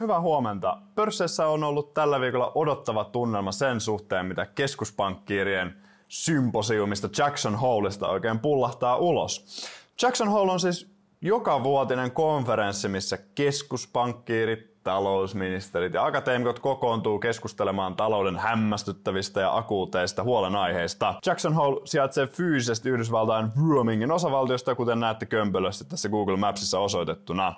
Hyvää huomenta. Pörssissä on ollut tällä viikolla odottava tunnelma sen suhteen, mitä keskuspankkiirien symposiumista Jackson Holeista oikein pullahtaa ulos. Jackson Hole on siis joka vuotinen konferenssi, missä keskuspankkiirit, talousministerit ja akateemikot kokoontuu keskustelemaan talouden hämmästyttävistä ja akuuteista huolenaiheista. Jackson Hole sijaitsee fyysisesti Yhdysvaltain Wyomingin osavaltiosta, kuten näette kömpelössä tässä Google Mapsissa osoitettuna.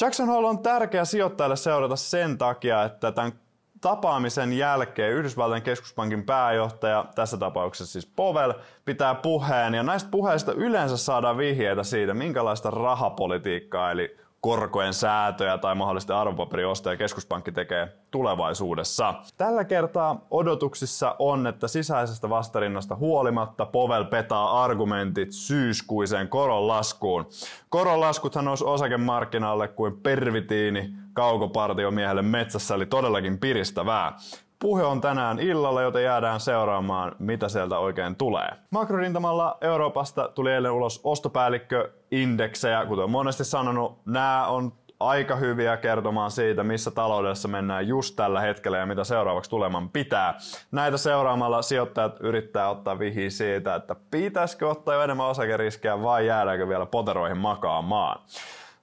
Jackson Hole on tärkeä sijoittajalle seurata sen takia, että tämän tapaamisen jälkeen Yhdysvaltain keskuspankin pääjohtaja, tässä tapauksessa siis Powell, pitää puheen ja näistä puheista yleensä saadaan vihjeitä siitä, minkälaista rahapolitiikkaa eli korkojen säätöjä tai mahdollisesti arvopaperiostoja keskuspankki tekee tulevaisuudessa. Tällä kertaa odotuksissa on, että sisäisestä vastarinnasta huolimatta Povel petaa argumentit syyskuiseen koronlaskuun. Koronlaskuthan nousi osakemarkkinalle kuin pervitiini kaukopartiomiehelle metsässä, eli todellakin piristävää. Puhe on tänään illalla, joten jäädään seuraamaan, mitä sieltä oikein tulee. Makrorintamalla Euroopasta tuli eilen ulos ostopäällikköindeksejä. Kuten monesti sanonut, nämä on aika hyviä kertomaan siitä, missä taloudessa mennään just tällä hetkellä ja mitä seuraavaksi tuleman pitää. Näitä seuraamalla sijoittajat yrittää ottaa vihi siitä, että pitäisikö ottaa jo enemmän osakeriskejä vai jäädäänkö vielä poteroihin makaamaan.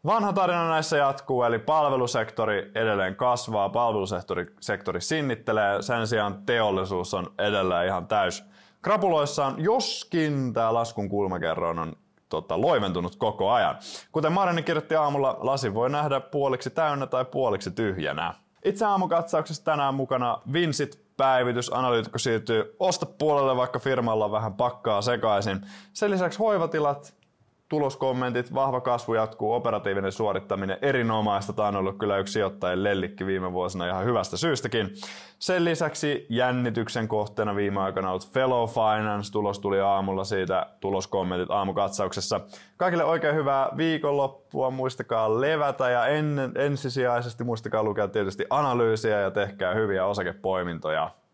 Vanha tarina näissä jatkuu, eli palvelusektori edelleen kasvaa, palvelusektori sektori sinnittelee, sen sijaan teollisuus on edelleen ihan täys krapuloissaan, joskin tämä laskun kulmakerroin on tota, loiventunut koko ajan. Kuten Marjani kirjoitti aamulla, lasi voi nähdä puoliksi täynnä tai puoliksi tyhjänä. Itse aamukatsauksessa tänään mukana Vinsit, päivitys, analyytikko siirtyy osta puolelle, vaikka firmalla vähän pakkaa sekaisin. Sen lisäksi hoivatilat, tuloskommentit, vahva kasvu jatkuu, operatiivinen suorittaminen erinomaista. Tämä on ollut kyllä yksi sijoittajien lellikki viime vuosina ihan hyvästä syystäkin. Sen lisäksi jännityksen kohteena viime aikoina ollut Fellow Finance. Tulos tuli aamulla siitä, tuloskommentit aamukatsauksessa. Kaikille oikein hyvää viikonloppua, muistakaa levätä ja en, ensisijaisesti muistakaa lukea tietysti analyysiä ja tehkää hyviä osakepoimintoja.